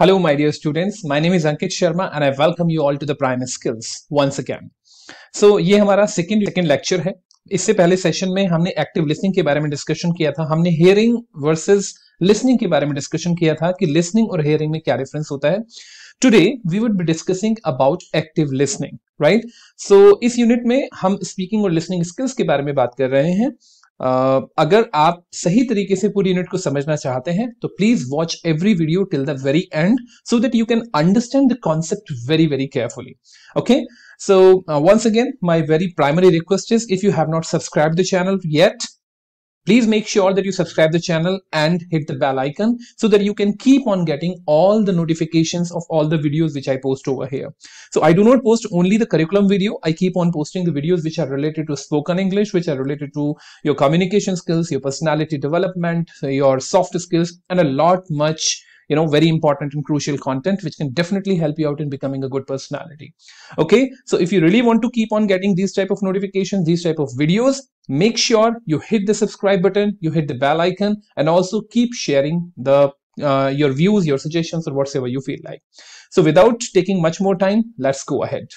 Hello, my dear students. My name is Ankit Sharma and I welcome you all to the Primer Skills once again. So ये हमारा second second lecture है इससे पहले session में हमने active listening के बारे में डिस्कशन किया था हमने हियरिंग वर्सेस लिसनिंग के बारे में डिस्कशन किया था कि लिसनिंग और हियरिंग में क्या डिफरेंस होता है today we would be discussing about active listening right so इस यूनिट में हम स्पीकिंग और लिसनिंग स्किल्स के बारे में बात कर रहे हैं अगर आप सही तरीके से पूरी यूनिट को समझना चाहते हैं तो please watch every video till the very end so that you can understand the concept very very carefully okay so once again my very primary request is if you have not subscribe the channel yet Please make sure that you subscribe the channel and hit the bell icon so that you can keep on getting all the notifications of all the videos which I post over here. So I do not post only the curriculum video. I keep on posting the videos which are related to spoken English, which are related to your communication skills, your personality development, your soft skills and a lot much you know very important and crucial content which can definitely help you out in becoming a good personality okay so if you really want to keep on getting these type of notifications these type of videos Make sure you hit the subscribe button, you hit the bell icon, and also keep sharing the uh, your views, your suggestions, or whatever you feel like. So without taking much more time, let's go ahead.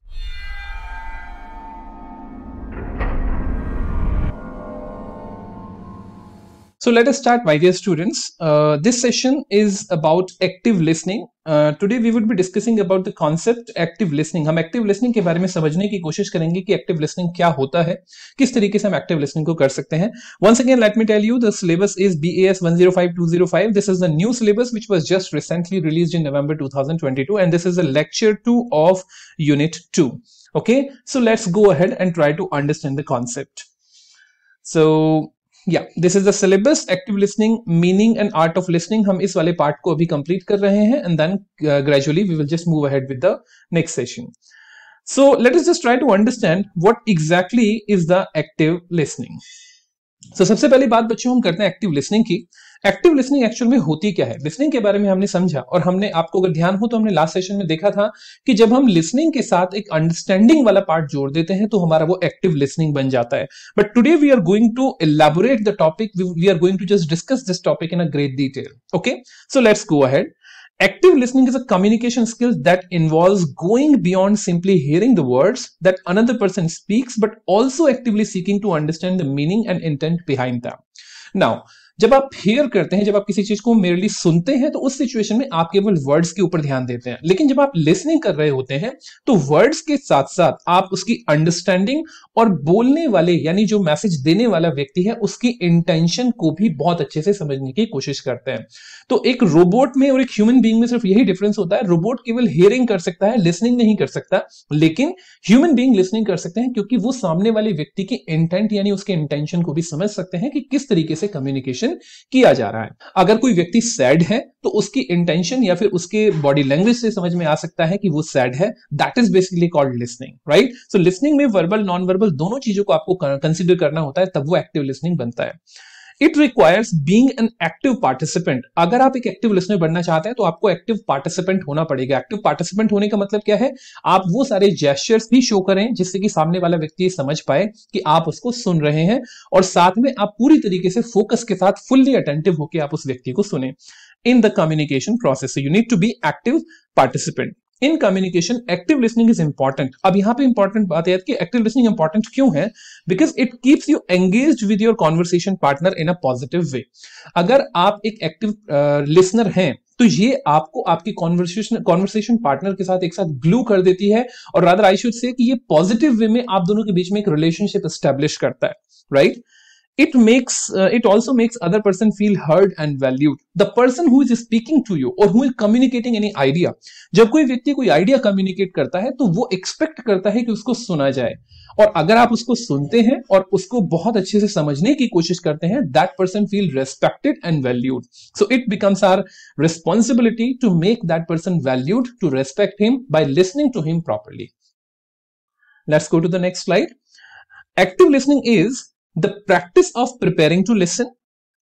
So let us start, my dear students. Uh, this session is about active listening. Uh, today we would be discussing about the concept active listening. हम active listening के बारे में समझने की कोशिश करेंगे कि active listening क्या होता है किस तरीके से हम active listening को कर सकते हैं Once again, let me tell you, the syllabus is BAS 105205. This is the new syllabus which was just recently released in November 2022 and this is a lecture 2 of unit 2. Okay, so let's go ahead and try to understand the concept. So या this is the syllabus active listening meaning and art of listening हम इस वाले part को अभी complete कर रहे हैं and then gradually we will just move ahead with the next session so let is just try to understand what exactly is the active listening तो सबसे पहली बात बच्चों हम करते हैं एक्टिव लिसनिंग की एक्टिव लिसनिंग एक्चुअल में होती क्या है लिसनिंग के बारे में हमने समझा और हमने आपको अगर ध्यान हो तो हमने लास्ट सेशन में देखा था कि जब हम लिसनिंग के साथ एक अंडरस्टैंडिंग वाला पार्ट जोड़ देते हैं तो हमारा वो एक्टिव लिसनिंग बन जाता है but today we are going to elaborate the topic we are going to just discuss this topic in a great detail okay so let's go ahead Active listening is a communication skill that involves going beyond simply hearing the words that another person speaks, but also actively seeking to understand the meaning and intent behind them. Now, जब आप hair करते हैं जब आप किसी चीज को merely सुनते हैं तो उस सिचुएशन में आप केवल वर्ड्स के ऊपर ध्यान देते हैं लेकिन जब आप लिसनिंग कर रहे होते हैं तो वर्ड्स के साथ साथ आप उसकी अंडरस्टैंडिंग और बोलने वाले यानी जो मैसेज देने वाला व्यक्ति है उसकी इंटेंशन को भी बहुत अच्छे से समझने की कोशिश करते हैं तो एक रोबोट में और एक ह्यूमन बींग में सिर्फ यही डिफरेंस होता है रोबोट केवल हियरिंग कर सकता है लिसनिंग नहीं कर सकता लेकिन ह्यूमन बींग लिसनिंग कर सकते हैं क्योंकि वो सामने वाले व्यक्ति की इंटेंट यानी उसके इंटेंशन को भी समझ सकते हैं कि किस तरीके से कम्युनिकेशन से किया जा रहा है अगर कोई व्यक्ति सैड है तो उसकी इंटेंशन या फिर उसके बॉडी लैंग्वेज से समझ में आ सकता है कि वो सैड है that is basically called listening right so listening में वर्बल नॉन वर्बल दोनों चीजों को आपको कंसिडर करना होता है तब वो एक्टिव लिसनिंग बनता है it requires being an active participant अगर आप एक एक्टिव लिसनर बनना चाहते हैं तो आपको एक्टिव पार्टिसिपेंट होना पड़ेगा एक्टिव पार्टिसिपेंट होने का मतलब क्या है आप वो सारे जेस्टर्स भी शो करें जिससे कि सामने वाला व्यक्ति समझ पाए कि आप उसको सुन रहे हैं और साथ में आप पूरी तरीके से फोकस के साथ फुल्ली अटेंटिव होकर आप उस व्यक्ति को सुने in the communication process you need to be active participant in communication active listening is important अब यहाँ पे इंपॉर्टेंट बात है कि एक्टिव लिसनिंग इंपॉर्टेंट क्यों है because it keeps you engage with your conversation partner in a positive way अगर आप एक एक्टिव लिसनर uh, हैं तो ये आपको आपकी कॉन्वर्सेशन कॉन्वर्सेशन पार्टनर के साथ एक साथ ग्लू कर देती है और राधर आई शुड से कि ये पॉजिटिव वे में आप दोनों के बीच में एक रिलेशनशिप एस्टेब्लिश करता है right right? it makes uh, it also makes other person feel heard and valued the person who is speaking to you or who is communicating any idea जब कोई व्यक्ति कोई आइडिया कम्युनिकेट करता है तो वो एक्सपेक्ट करता है कि उसको सुना जाए और अगर आप उसको सुनते हैं और उसको बहुत अच्छे से समझने की कोशिश करते हैं that person feel respected and valued so it becomes our responsibility to make that person valued to respect him by listening to him properly let's go to the next slide active listening is the practice of preparing to listen,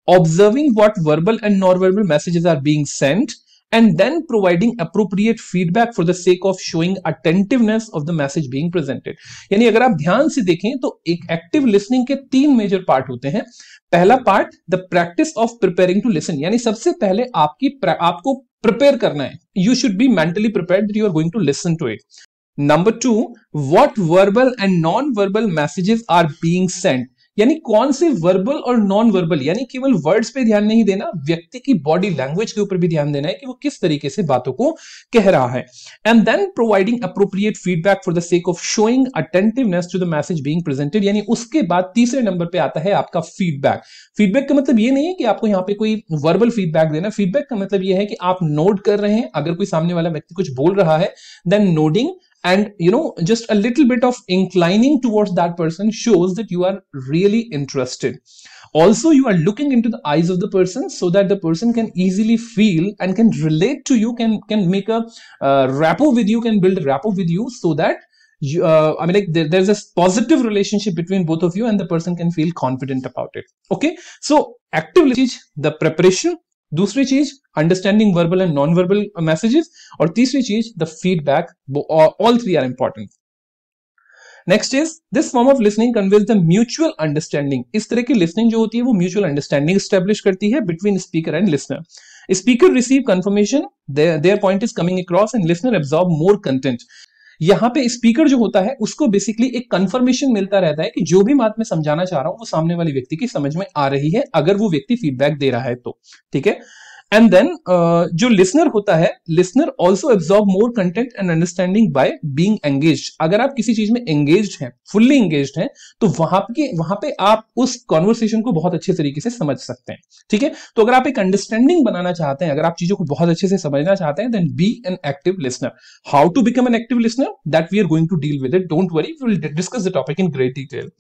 observing what verbal and non-verbal messages are being sent, and then providing appropriate feedback for the sake of showing attentiveness of the message being presented. यानी अगर आप ध्यान से देखें तो एक active listening के तीन मेजर पार्ट होते हैं पहला part the practice of preparing to listen यानी सबसे पहले आपकी आपको प्रिपेयर करना है you should be mentally prepare you are going to listen to it number two what verbal and non verbal messages are being sent यानी कौन से वर्बल और नॉन वर्बल यानी केवल वर्ड्स पे ध्यान नहीं देना व्यक्ति की बॉडी लैंग्वेज के ऊपर भी ध्यान देना है कि वो किस तरीके से बातों को कह रहा है and then providing appropriate feedback for the sake of showing attentiveness to the message being presented यानी उसके बाद तीसरे नंबर पे आता है आपका फीडबैक फीडबैक का मतलब ये नहीं है कि आपको यहाँ पे कोई वर्बल फीडबैक देना फीडबैक का मतलब यह है कि आप नोट कर रहे हैं अगर कोई सामने वाला व्यक्ति कुछ बोल रहा है then nodding and you know just a little bit of inclining towards that person shows that you are really interested also you are looking into the eyes of the person so that the person can easily feel and can relate to you can can make a uh, rapport with you can build a rapport with you so that you, uh, I mean, like there, there's this positive relationship between both of you, and the person can feel confident about it. Okay, so active listening, the preparation, दूसरी चीज understanding verbal and non verbal messages और तीसरी चीज the feedback all three are important next is this form of listening conveys the mutual understanding इस तरह की listening जो होती है वो म्यूचुअल अंडरस्टैंडिंग स्टेब्लिश करती है between speaker and listener speaker receive confirmation their point is coming across and listener absorb more content यहाँ पे स्पीकर जो होता है उसको बेसिकली एक कंफर्मेशन मिलता रहता है कि जो भी बात मैं समझाना चाह रहा हूँ वो सामने वाले व्यक्ति की समझ में आ रही है अगर वो व्यक्ति फीडबैक दे रहा है तो ठीक है एंड देन uh, जो लिसनर होता है listener also absorb more content and understanding by being engage अगर आप किसी चीज में एंगेज हैं फुल्ली एंगेज हैं तो वहां पे वहां पे आप उस कॉन्वर्सेशन को बहुत अच्छे तरीके से समझ सकते हैं ठीक है तो अगर आप एक अंडरस्टैंडिंग बनाना चाहते हैं अगर आप चीजों को बहुत अच्छे से समझना चाहते हैं then be an active listener how to become an active listener that we are going to deal with it don't worry will discuss the topic in great detail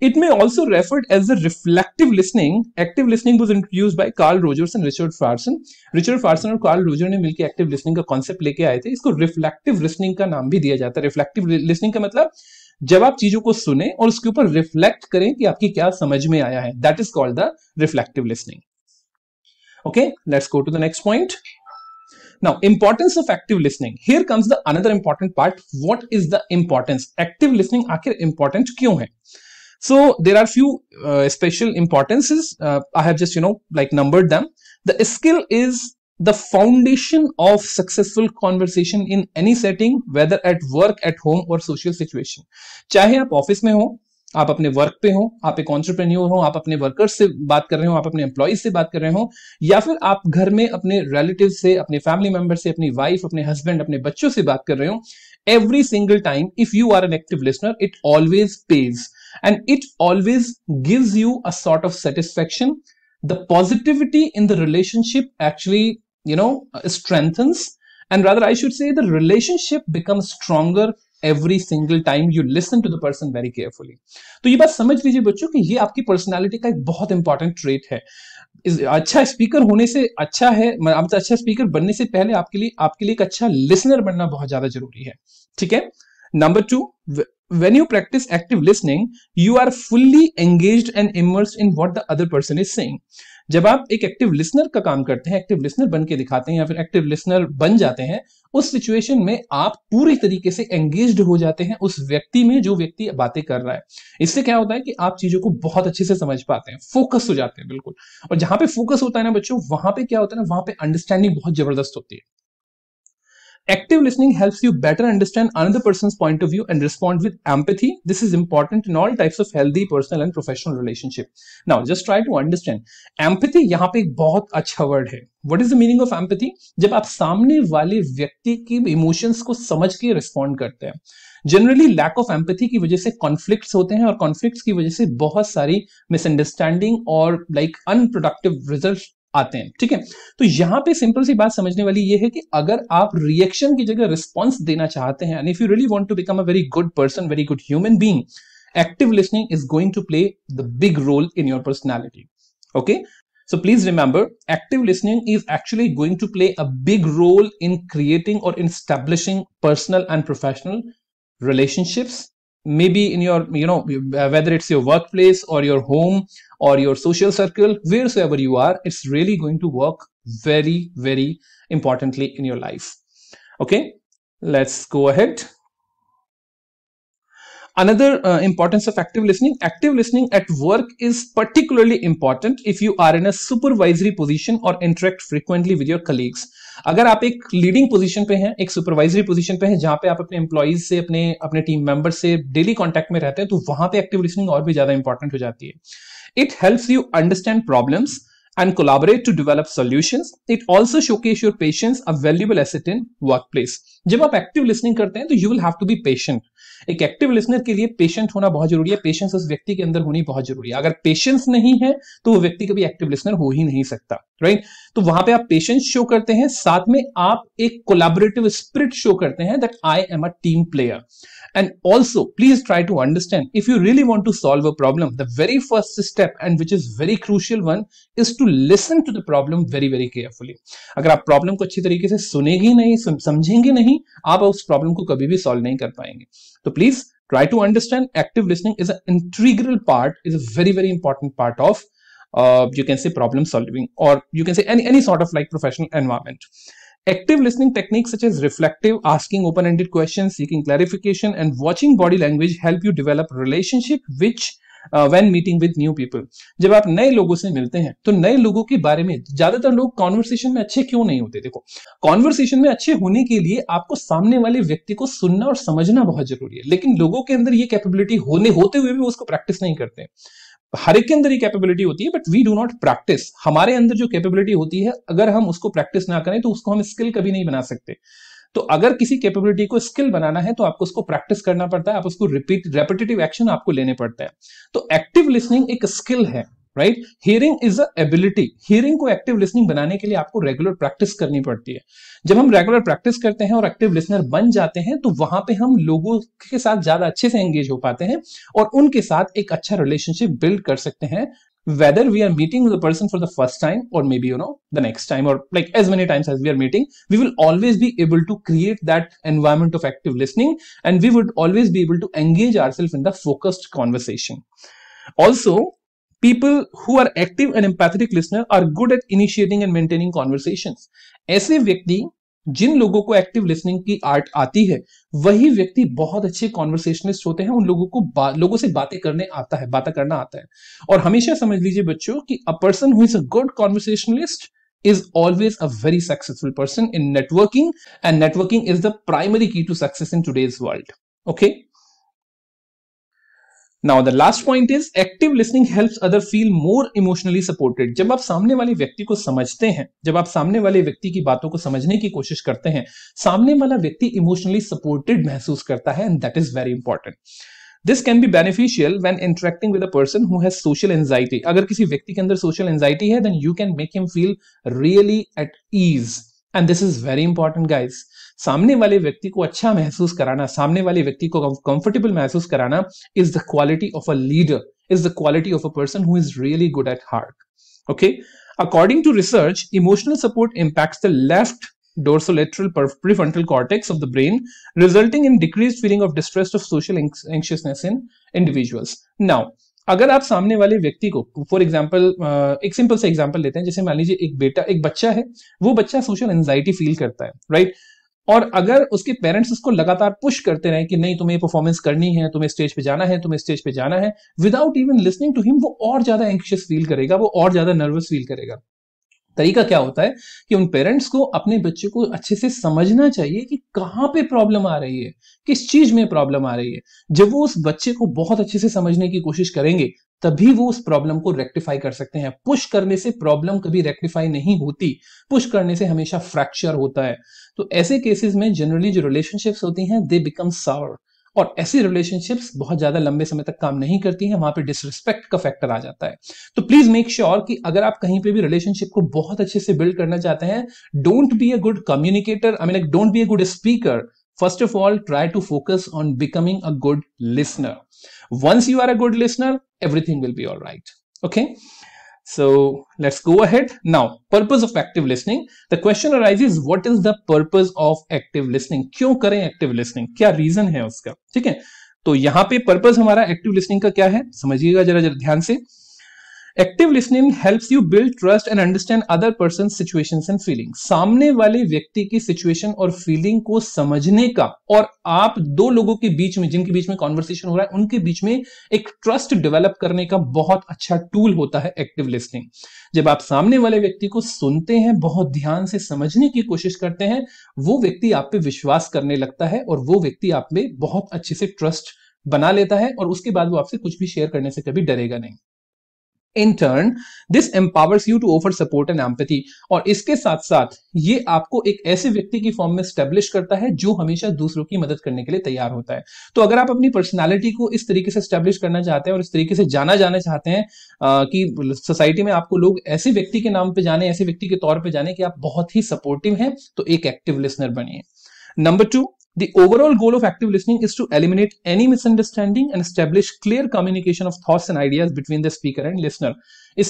It may also referred as the reflective listening. Active listening was introduced by Carl Rogers and Richard Farson. Richard Farson और Carl Rogers ने मिलकर active listening का concept लेके आए थे इसको reflective listening का नाम भी दिया जाता है reflective listening का मतलब जब आप चीजों को सुने और उसके ऊपर रिफ्लेक्ट करें कि आपकी क्या समझ में आया है that is called the reflective listening okay let's go to the next point now importance of active listening here comes the another important part what is the importance active listening आखिर important क्यों है So there are few uh, special importances. Uh, I have just, you know, like numbered them. The skill is the foundation of successful conversation in any setting, whether at work, at home or social situation. चाहे आप office में हो आप अपने work पे हो आप एक ऑन्टरप्रेन्योर हो आप अपने वर्कर्स से बात कर रहे हो आप अपने एम्प्लॉय से बात कर रहे हो या फिर आप घर में अपने रिलेटिव से अपने फैमिली मेंबर से अपनी वाइफ अपने husband and it always gives you a sort of satisfaction the positivity in the relationship actually you know strengthens and rather i should say the relationship becomes stronger every single time you listen to the person very carefully तो ये बात समझ लीजिए बच्चों कि ये आपकी personality का एक बहुत इंपॉर्टेंट ट्रेट है इस अच्छा स्पीकर होने से अच्छा है आप अच्छा स्पीकर बनने से पहले आपके लिए आपके लिए एक अच्छा लिसनर बनना बहुत ज्यादा जरूरी है ठीक है number two when you practice active listening you are fully engaged and immersed in what the other person is saying जब आप एक एक्टिव लिसनर का काम करते हैं एक्टिव लिसनर बन के दिखाते हैं या फिर एक्टिव लिसनर बन जाते हैं उस सिचुएशन में आप पूरी तरीके से एंगेज हो जाते हैं उस व्यक्ति में जो व्यक्ति बातें कर रहा है इससे क्या होता है कि आप चीजों को बहुत अच्छे से समझ पाते हैं फोकस हो जाते हैं बिल्कुल और जहां पे फोकस होता है ना बच्चों वहां पे क्या होता है ना वहां पे अंडरस्टैंडिंग बहुत जबरदस्त होती है Active listening helps you better understand another person's point of view and respond with empathy. This is important in all types of healthy personal and professional relationship. Now, just try to understand. Empathy यहाँ पे एक बहुत अच्छा word है What is the meaning of empathy? जब आप सामने वाले व्यक्ति की emotions को समझ के respond करते हैं Generally, lack of empathy की वजह से conflicts होते हैं और conflicts की वजह से बहुत सारी misunderstanding और like unproductive results आते हैं ठीक है तो यहां पे सिंपल सी बात समझने वाली ये है कि अगर आप रिएक्शन की जगह रिस्पॉन्स देना चाहते हैं and if you really want to become a very good person very good human being active listening is going to play the big role in your personality okay so please remember active listening is actually going to play a big role in creating और in establishing personal and professional relationships maybe in your you know whether it's your workplace or your home or your social circle wheresoever you are it's really going to work very very importantly in your life okay let's go ahead another uh, importance of active listening active listening at work is particularly important if you are in a supervisory position or interact frequently with your colleagues अगर आप एक leading position पे हैं एक supervisory position पे हैं जहां पे आप अपने एम्प्लॉयज से अपने अपने टीम मेंबर से डेली कॉन्टेक्ट में रहते हैं तो वहां पे एक्टिव लिसनिंग और भी ज्यादा इंपॉर्टेंट हो जाती है it helps you understand problems and to develop solution it also showcases your patience a valuable asset in workplace जब आप एक्टिव लिसनिंग करते हैं तो you will have to be patient एक एक्टिव लिसनर के लिए patient होना बहुत जरूरी है पेशेंस उस व्यक्ति के अंदर होनी बहुत जरूरी है अगर पेशेंस नहीं है तो वो व्यक्ति कभी एक्टिव लिसनर हो ही नहीं सकता राइट right? तो वहां पे आप पेशेंस शो करते हैं साथ में आप एक कोलाबोरेटिव स्पिरिट शो करते हैं that I am a team player and also please try to understand if you really want to solve a problem the very first step and which is very crucial one is to listen to the problem very very carefully अगर आप problem को अच्छी तरीके से सुनेगी नहीं समझेंगे नहीं आप उस प्रॉब्लम को कभी भी सॉल्व नहीं कर पाएंगे तो please try to understand active listening is a integral part is a very very important part of uh, you can say problem solving or you can say any, any sort of like professional environment. Active listening techniques such as reflective, asking open-ended questions, seeking clarification and watching body language help you develop relationship which when meeting with new people जब आप नए लोगों से मिलते हैं तो नए लोगों के बारे में ज्यादातर लोग कॉन्वर्सेशन में अच्छे क्यों नहीं होते देखो कॉन्वर्सेशन में अच्छे होने के लिए आपको सामने वाले व्यक्ति को सुनना और समझना बहुत जरूरी है लेकिन लोगों के अंदर ये कैपेबिलिटी होने होते हुए भी उसको प्रैक्टिस नहीं करते हर एक के अंदर ही कैपेबिलिटी होती है but we do not practice हमारे अंदर जो कैपेबिलिटी होती है अगर हम उसको प्रैक्टिस ना करें तो उसको हम स्किल कभी नहीं बना सकते तो अगर किसी कैपेबिलिटी को स्किल बनाना है तो आपको उसको प्रैक्टिस करना पड़ता है आप उसको रिपीट रेपिटेटिव एक्शन आपको लेने पड़ता तो है तो एक्टिव लिसनिंग एक स्किल है right hearing is a ability hearing को एक्टिव लिसनिंग बनाने के लिए आपको रेगुलर प्रैक्टिस करनी पड़ती है जब हम रेगुलर प्रैक्टिस करते हैं और एक्टिव लिसनर बन जाते हैं तो वहां पे हम लोगों के साथ ज्यादा अच्छे से एंगेज हो पाते हैं और उनके साथ एक अच्छा रिलेशनशिप बिल्ड कर सकते हैं whether we are meeting person for the first time और maybe you know the next time और like as many times as we are meeting we will always be able to create that environment of active listening and we would always be able to engage our self in the focused conversation also people who are active and empathetic listener are good at initiating and maintaining conversations ऐसे व्यक्ति जिन लोगों को active listening की art आती है वही व्यक्ति बहुत अच्छे कॉन्वर्सेशनिस्ट होते हैं उन लोगों को लोगों से बातें करने आता है बातें करना आता है और हमेशा समझ लीजिए बच्चों कि a person who is a good conversationalist is always a very successful person in networking and networking is the primary key to success in today's world okay now the last point is active listening helps other feel more emotionally supported जब आप सामने वाले व्यक्ति को समझते हैं जब आप सामने वाले व्यक्ति की बातों को समझने की कोशिश करते हैं सामने वाला व्यक्ति इमोशनली सपोर्टेड महसूस करता है and that is very important this can be beneficial when interacting with a person who has social anxiety अगर किसी व्यक्ति के अंदर सोशल एंजाइटी है then you can make him feel really at ease and this is very important guys सामने वाले व्यक्ति को अच्छा महसूस कराना सामने वाले व्यक्ति को कंफर्टेबल महसूस कराना is the quality of a leader is the quality of a person who is really good at heart okay according to research emotional support impact the left dorsolateral prefrontal cortex of the brain, resulting in decreased feeling of distress of social anxiousness in individuals. Now, अगर आप सामने वाले व्यक्ति को for example एक simple से example लेते हैं जैसे मान लीजिए एक बेटा एक बच्चा है वो बच्चा सोशल एंजाइटी फील करता है राइट right? और अगर उसके पेरेंट्स उसको लगातार पुश करते रहे कि नहीं तुम्हें ये परफॉर्मेंस करनी है तुम्हें स्टेज पे जाना है तुम्हें स्टेज पे जाना है without even listening to him वो और ज्यादा एंक्शियस फील करेगा वो और ज्यादा नर्वस फील करेगा तरीका क्या होता है कि उन पेरेंट्स को अपने बच्चे को अच्छे से समझना चाहिए कि कहाँ पे प्रॉब्लम आ रही है किस चीज में प्रॉब्लम आ रही है जब वो उस बच्चे को बहुत अच्छे से समझने की कोशिश करेंगे तभी वो उस प्रॉब्लम को रेक्टिफाई कर सकते हैं पुश करने से प्रॉब्लम कभी रेक्टिफाई नहीं होती पुश करने से हमेशा फ्रैक्चर होता है तो ऐसे केसेस में जनरली जो रिलेशनशिप्स होती हैं दे बिकम सावर और ऐसी रिलेशनशिप्स बहुत ज्यादा लंबे समय तक काम नहीं करती हैं वहां पे डिसरिस्पेक्ट का फैक्टर आ जाता है तो प्लीज मेक श्योर कि अगर आप कहीं पे भी रिलेशनशिप को बहुत अच्छे से बिल्ड करना चाहते हैं don't be a good communicator I mean don't be a good speaker first of all try to focus on becoming a good listener once you are a good listener, everything will be all right Okay. So let's go ahead. Now, purpose of active listening. The question arises, what is the purpose of active listening? kyun kare active listening? kya reason hai uska theek hai to yahan pe purpose hamara active listening ka kya hai samajhiyega जरा जरा dhyan se active listening helps you build trust and understand other person situation and feeling सामने वाले व्यक्ति की situation और feeling को समझने का और आप दो लोगों के बीच में जिनके बीच में कॉन्वर्सेशन हो रहा है उनके बीच में एक ट्रस्ट डेवलप करने का बहुत अच्छा टूल होता है एक्टिव लिसनिंग जब आप सामने वाले व्यक्ति को सुनते हैं बहुत ध्यान से समझने की कोशिश करते हैं वो व्यक्ति आप पे विश्वास करने लगता है और वो व्यक्ति आप में बहुत अच्छे से ट्रस्ट बना लेता है और उसके बाद वो आपसे कुछ भी शेयर करने से कभी डरेगा नहीं in turn this empowers you to offer support and empathy और इसके साथ साथ ये आपको एक ऐसे व्यक्ति की फॉर्म में स्टेब्लिश करता है जो हमेशा दूसरों की मदद करने के लिए तैयार होता है तो अगर आप अपनी पर्सनैलिटी को इस तरीके से स्टेब्लिश करना चाहते हैं और इस तरीके से जाना जाना चाहते हैं कि सोसाइटी में आपको लोग ऐसे व्यक्ति के नाम पर जाने ऐसे व्यक्ति के तौर पर जाने कि आप बहुत ही सपोर्टिव हैं तो एक एक्टिव लिसनर बनिए number two The overall goal of active listening is to eliminate any misunderstanding and establish clear communication of thoughts and ideas between the speaker and listener.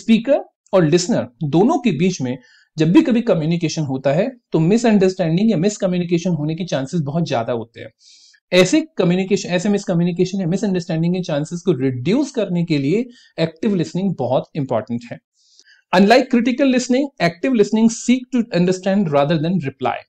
Speaker और लिसनर दोनों के बीच में जब भी कभी कम्युनिकेशन होता है तो मिसअंडरस्टैंडिंग या मिसकम्युनिकेशन होने के चांसेस बहुत ज्यादा होते हैं ऐसे कम्युनिकेशन ऐसे मिसकम्युनिकेशन या मिसअंडरस्टैंडिंग के चांसेस को रिड्यूस करने के लिए एक्टिव लिसनिंग बहुत इंपॉर्टेंट है unlike critical listening active listening seek to understand rather than reply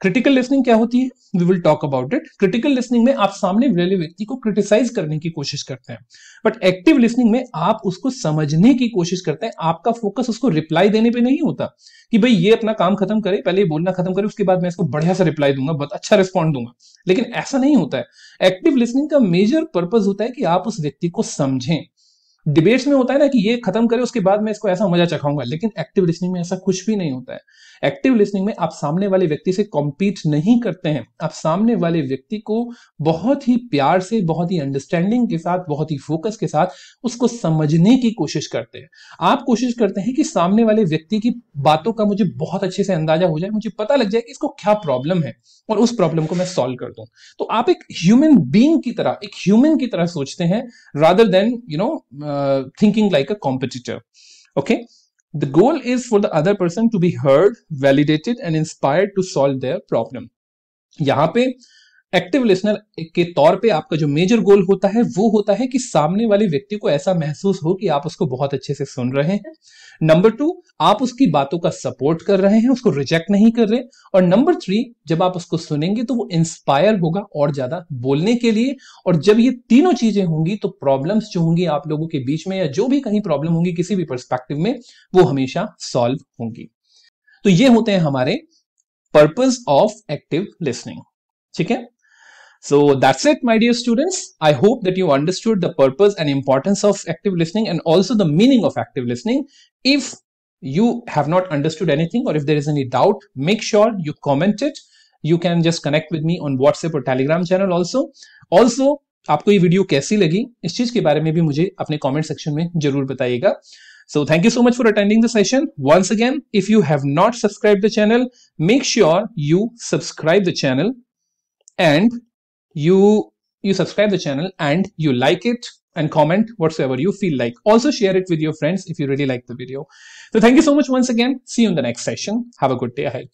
critical listening क्या होती है we will talk about it critical listening में आप सामने वाले व्यक्ति को क्रिटिसाइज करने की कोशिश करते हैं बट एक्टिव लिसनिंग में आप उसको समझने की कोशिश करते हैं आपका फोकस उसको रिप्लाई देने पे नहीं होता कि भाई ये अपना काम खत्म करे पहले ये बोलना खत्म करे उसके बाद मैं इसको बढ़िया सा रिप्लाई दूंगा बहुत अच्छा रिस्पॉन्ड दूंगा लेकिन ऐसा नहीं होता है एक्टिव लिसनिंग का मेजर पर्पज होता है कि आप उस व्यक्ति को समझें डिबेट्स में होता है ना कि ये खत्म करे उसके बाद मैं इसको ऐसा मजा चखाऊंगा लेकिन एक्टिव लिसनिंग में ऐसा कुछ भी नहीं होता है एक्टिव लिसनिंग में आप सामने वाले व्यक्ति से कॉम्पीट नहीं करते हैं आप सामने वाले व्यक्ति को बहुत ही प्यार से बहुत ही अंडरस्टैंडिंग के साथ बहुत ही फोकस के साथ उसको समझने की कोशिश करते हैं आप कोशिश करते हैं कि सामने वाले व्यक्ति की बातों का मुझे बहुत अच्छे से अंदाजा हो जाए मुझे पता लग जाए कि इसको क्या प्रॉब्लम है और उस प्रॉब्लम को मैं सॉल्व कर दूं तो आप एक ह्यूमन बींग की तरह एक ह्यूमन की तरह सोचते हैं rather than you know thinking like a competitor okay The goal is for the other person to be heard, validated and inspired to solve their problem. यहाँ पे एक्टिव लिसनर के तौर पे आपका जो मेजर गोल होता है वो होता है कि सामने वाले व्यक्ति को ऐसा महसूस हो कि आप उसको बहुत अच्छे से सुन रहे हैं नंबर टू आप उसकी बातों का सपोर्ट कर रहे हैं उसको रिजेक्ट नहीं कर रहे और नंबर थ्री जब आप उसको सुनेंगे तो वो इंस्पायर होगा और ज्यादा बोलने के लिए और जब ये तीनों चीजें होंगी तो प्रॉब्लम्स जो होंगी आप लोगों के बीच में या जो भी कहीं प्रॉब्लम होंगी किसी भी परस्पेक्टिव में वो हमेशा सॉल्व होंगी तो ये होते हैं हमारे पर्पज ऑफ एक्टिव लिसनिंग ठीक है So that's it, my dear students. I hope that you understood the purpose and importance of active listening and also the meaning of active listening. If you have not understood anything or if there is any doubt, make sure you comment it. You can just connect with me on WhatsApp or Telegram channel also. Also, आपको ये video कैसी लगी इस चीज के बारे में भी मुझे अपने कमेंट सेक्शन में जरूर बताइएगा So thank you so much for attending the session. Once again, if you have not subscribed the channel, make sure you subscribe the channel and you you subscribe the channel and you like it and comment whatsoever you feel like. Also share it with your friends if you really like the video. So thank you so much once again. See you in the next session. Have a good day ahead.